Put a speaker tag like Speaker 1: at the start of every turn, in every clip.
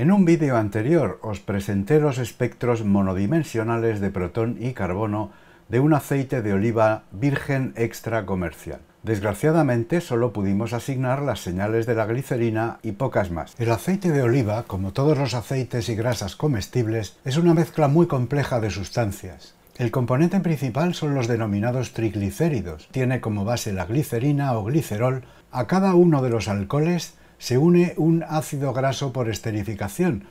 Speaker 1: En un vídeo anterior os presenté los espectros monodimensionales de protón y carbono de un aceite de oliva virgen extra comercial. Desgraciadamente solo pudimos asignar las señales de la glicerina y pocas más. El aceite de oliva, como todos los aceites y grasas comestibles, es una mezcla muy compleja de sustancias. El componente principal son los denominados triglicéridos. Tiene como base la glicerina o glicerol. A cada uno de los alcoholes se une un ácido graso por esterificación.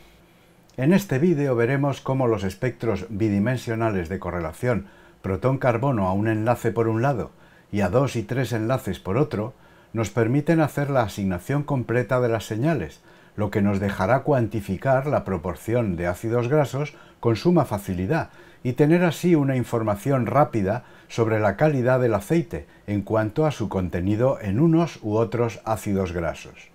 Speaker 1: En este vídeo veremos cómo los espectros bidimensionales de correlación protón-carbono a un enlace por un lado y a dos y tres enlaces por otro nos permiten hacer la asignación completa de las señales, lo que nos dejará cuantificar la proporción de ácidos grasos con suma facilidad y tener así una información rápida sobre la calidad del aceite en cuanto a su contenido en unos u otros ácidos grasos.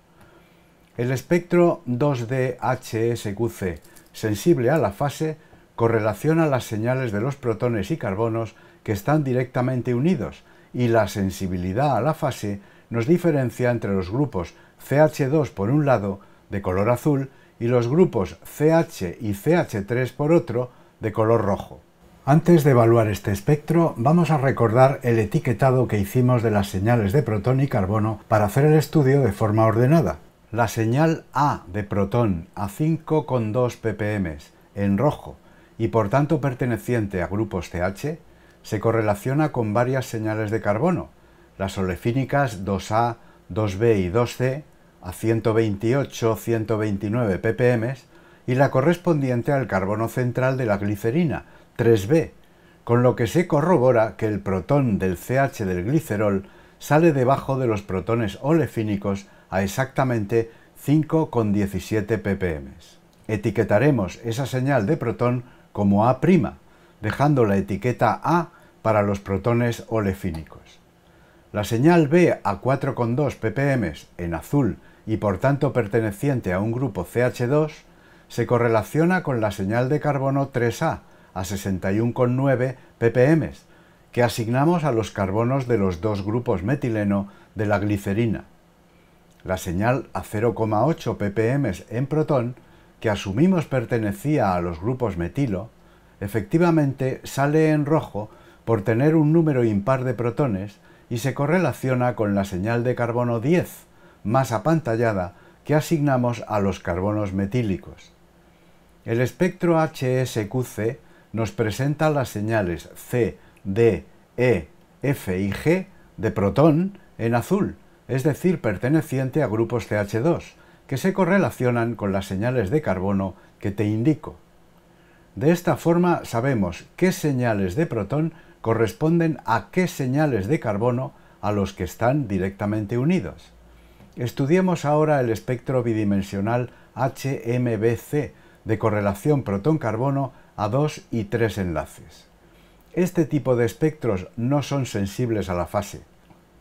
Speaker 1: El espectro 2D HSQC, sensible a la fase, correlaciona las señales de los protones y carbonos que están directamente unidos y la sensibilidad a la fase nos diferencia entre los grupos CH2 por un lado, de color azul, y los grupos CH y CH3 por otro, de color rojo. Antes de evaluar este espectro, vamos a recordar el etiquetado que hicimos de las señales de protón y carbono para hacer el estudio de forma ordenada. La señal A de protón a 5,2 ppm en rojo y por tanto perteneciente a grupos CH se correlaciona con varias señales de carbono, las olefínicas 2A, 2B y 2C a 128-129 ppm y la correspondiente al carbono central de la glicerina 3B, con lo que se corrobora que el protón del CH del glicerol sale debajo de los protones olefínicos a exactamente 5,17 ppm. Etiquetaremos esa señal de protón como A', dejando la etiqueta A para los protones olefínicos. La señal B a 4,2 ppm en azul y por tanto perteneciente a un grupo CH2 se correlaciona con la señal de carbono 3A a 61,9 ppm que asignamos a los carbonos de los dos grupos metileno de la glicerina la señal a 0,8 ppm en protón, que asumimos pertenecía a los grupos metilo, efectivamente sale en rojo por tener un número impar de protones y se correlaciona con la señal de carbono 10, más apantallada, que asignamos a los carbonos metílicos. El espectro HSQC nos presenta las señales C, D, E, F y G de protón en azul, es decir, perteneciente a grupos CH2, que se correlacionan con las señales de carbono que te indico. De esta forma sabemos qué señales de protón corresponden a qué señales de carbono a los que están directamente unidos. Estudiemos ahora el espectro bidimensional HMBC de correlación protón-carbono a dos y tres enlaces. Este tipo de espectros no son sensibles a la fase,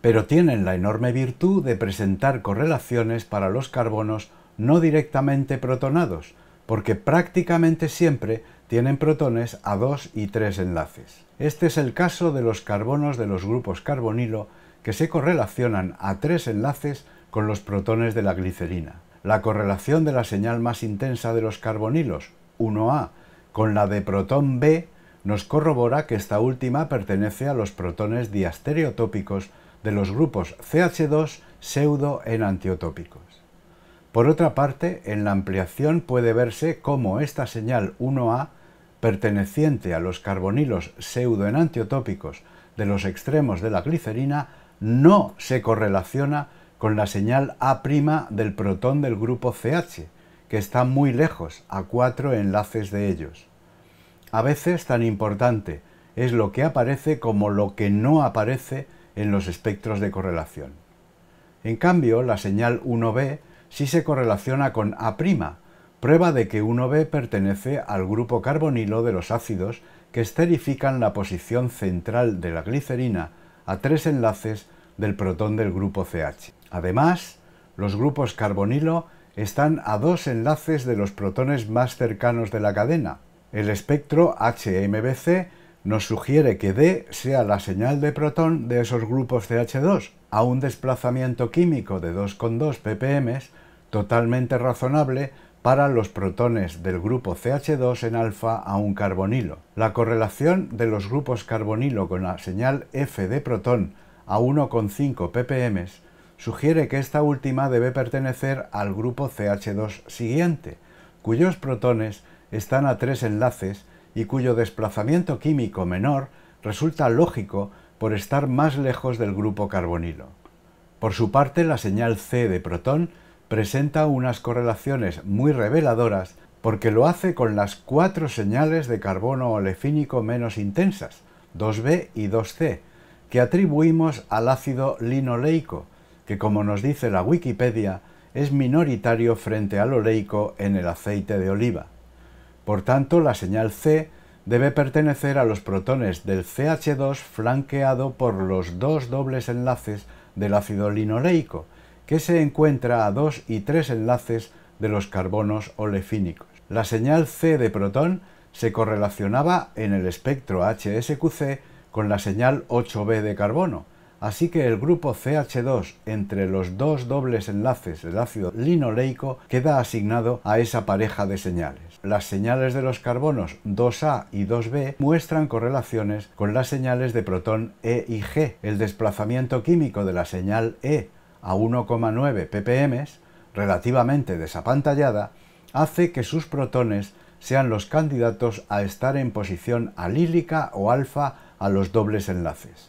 Speaker 1: pero tienen la enorme virtud de presentar correlaciones para los carbonos no directamente protonados, porque prácticamente siempre tienen protones a dos y tres enlaces. Este es el caso de los carbonos de los grupos carbonilo que se correlacionan a tres enlaces con los protones de la glicerina. La correlación de la señal más intensa de los carbonilos, 1A, con la de protón B nos corrobora que esta última pertenece a los protones diastereotópicos de los grupos CH2 pseudo-enantiotópicos. Por otra parte, en la ampliación puede verse cómo esta señal 1A, perteneciente a los carbonilos pseudo-enantiotópicos de los extremos de la glicerina, no se correlaciona con la señal A' del protón del grupo CH, que está muy lejos, a cuatro enlaces de ellos. A veces tan importante es lo que aparece como lo que no aparece en los espectros de correlación. En cambio, la señal 1b sí se correlaciona con A', prueba de que 1b pertenece al grupo carbonilo de los ácidos que esterifican la posición central de la glicerina a tres enlaces del protón del grupo CH. Además, los grupos carbonilo están a dos enlaces de los protones más cercanos de la cadena. El espectro HMBC nos sugiere que D sea la señal de protón de esos grupos CH2 a un desplazamiento químico de 2,2 ppm totalmente razonable para los protones del grupo CH2 en alfa a un carbonilo. La correlación de los grupos carbonilo con la señal F de protón a 1,5 ppm sugiere que esta última debe pertenecer al grupo CH2 siguiente, cuyos protones están a tres enlaces y cuyo desplazamiento químico menor resulta lógico por estar más lejos del grupo carbonilo. Por su parte, la señal C de protón presenta unas correlaciones muy reveladoras porque lo hace con las cuatro señales de carbono olefínico menos intensas, 2B y 2C, que atribuimos al ácido linoleico, que como nos dice la Wikipedia, es minoritario frente al oleico en el aceite de oliva. Por tanto, la señal C debe pertenecer a los protones del CH2 flanqueado por los dos dobles enlaces del ácido linoleico, que se encuentra a dos y tres enlaces de los carbonos olefínicos. La señal C de protón se correlacionaba en el espectro HSQC con la señal 8B de carbono, Así que el grupo CH2 entre los dos dobles enlaces del ácido linoleico queda asignado a esa pareja de señales. Las señales de los carbonos 2A y 2B muestran correlaciones con las señales de protón E y G. El desplazamiento químico de la señal E a 1,9 ppm, relativamente desapantallada, hace que sus protones sean los candidatos a estar en posición alílica o alfa a los dobles enlaces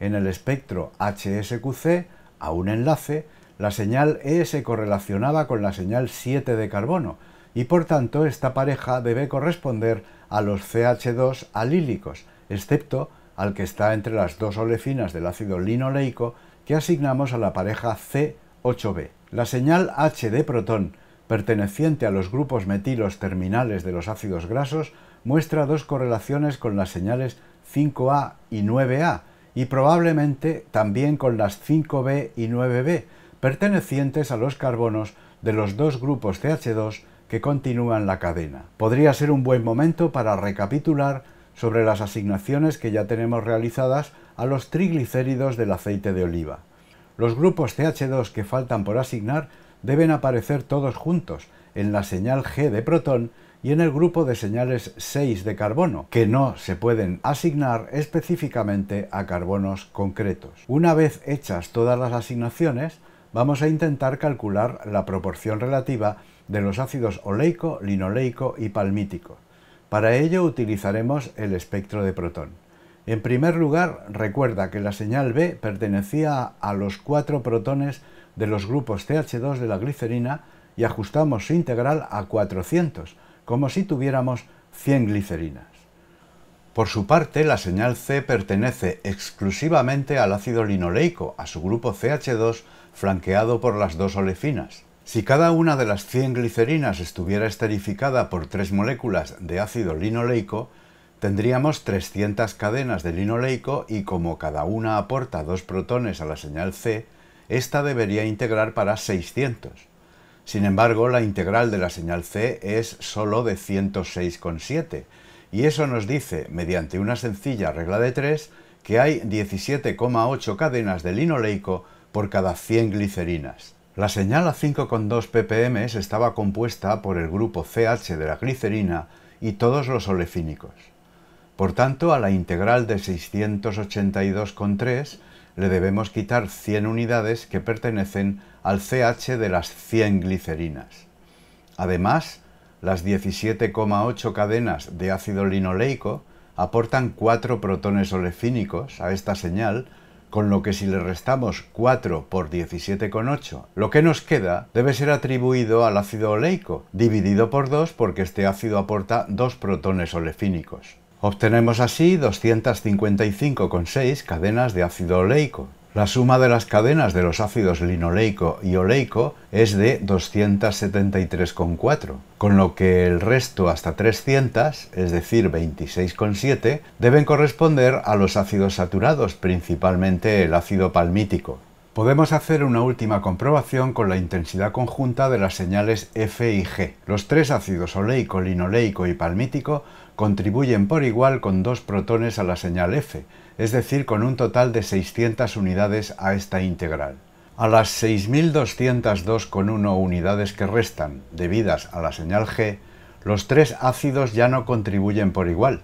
Speaker 1: en el espectro HSQC a un enlace, la señal E se correlacionaba con la señal 7 de carbono y por tanto esta pareja debe corresponder a los CH2 alílicos, excepto al que está entre las dos olefinas del ácido linoleico que asignamos a la pareja C8B. La señal H de protón, perteneciente a los grupos metilos terminales de los ácidos grasos, muestra dos correlaciones con las señales 5A y 9A, y probablemente también con las 5B y 9B, pertenecientes a los carbonos de los dos grupos CH2 que continúan la cadena. Podría ser un buen momento para recapitular sobre las asignaciones que ya tenemos realizadas a los triglicéridos del aceite de oliva. Los grupos CH2 que faltan por asignar deben aparecer todos juntos en la señal G de protón y en el grupo de señales 6 de carbono, que no se pueden asignar específicamente a carbonos concretos. Una vez hechas todas las asignaciones, vamos a intentar calcular la proporción relativa de los ácidos oleico, linoleico y palmítico. Para ello utilizaremos el espectro de protón. En primer lugar, recuerda que la señal B pertenecía a los cuatro protones de los grupos CH2 de la glicerina y ajustamos su integral a 400, como si tuviéramos 100 glicerinas. Por su parte, la señal C pertenece exclusivamente al ácido linoleico, a su grupo CH2, flanqueado por las dos olefinas. Si cada una de las 100 glicerinas estuviera esterificada por tres moléculas de ácido linoleico, tendríamos 300 cadenas de linoleico y como cada una aporta dos protones a la señal C, esta debería integrar para 600. Sin embargo, la integral de la señal C es sólo de 106,7, y eso nos dice, mediante una sencilla regla de 3, que hay 17,8 cadenas de linoleico por cada 100 glicerinas. La señal a 5,2 ppm estaba compuesta por el grupo CH de la glicerina y todos los olefínicos. Por tanto, a la integral de 682,3 le debemos quitar 100 unidades que pertenecen al CH de las 100 glicerinas. Además, las 17,8 cadenas de ácido linoleico aportan 4 protones olefínicos a esta señal, con lo que si le restamos 4 por 17,8, lo que nos queda debe ser atribuido al ácido oleico, dividido por 2 porque este ácido aporta 2 protones olefínicos. Obtenemos así 255,6 cadenas de ácido oleico, la suma de las cadenas de los ácidos linoleico y oleico es de 273,4, con lo que el resto hasta 300, es decir 26,7, deben corresponder a los ácidos saturados, principalmente el ácido palmítico. Podemos hacer una última comprobación con la intensidad conjunta de las señales F y G. Los tres ácidos oleico, linoleico y palmítico contribuyen por igual con dos protones a la señal F, es decir, con un total de 600 unidades a esta integral. A las 6.202,1 unidades que restan, debidas a la señal G, los tres ácidos ya no contribuyen por igual.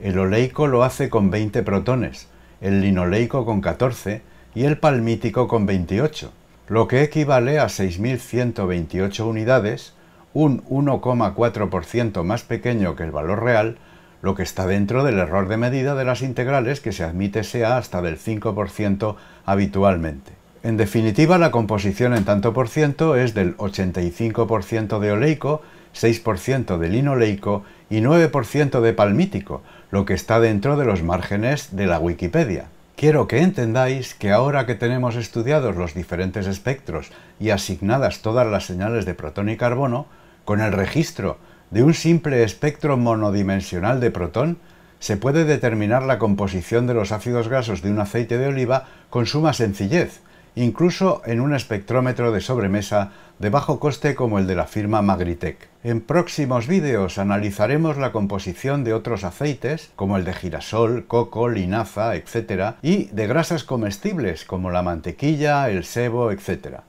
Speaker 1: El oleico lo hace con 20 protones, el linoleico con 14 y el palmítico con 28, lo que equivale a 6.128 unidades un 1,4% más pequeño que el valor real, lo que está dentro del error de medida de las integrales que se admite sea hasta del 5% habitualmente. En definitiva, la composición en tanto por ciento es del 85% de oleico, 6% de linoleico y 9% de palmítico, lo que está dentro de los márgenes de la Wikipedia. Quiero que entendáis que ahora que tenemos estudiados los diferentes espectros y asignadas todas las señales de protón y carbono, con el registro de un simple espectro monodimensional de protón, se puede determinar la composición de los ácidos grasos de un aceite de oliva con suma sencillez, incluso en un espectrómetro de sobremesa de bajo coste como el de la firma Magritec. En próximos vídeos analizaremos la composición de otros aceites, como el de girasol, coco, linaza, etc., y de grasas comestibles, como la mantequilla, el sebo, etc.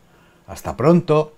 Speaker 1: ¡Hasta pronto!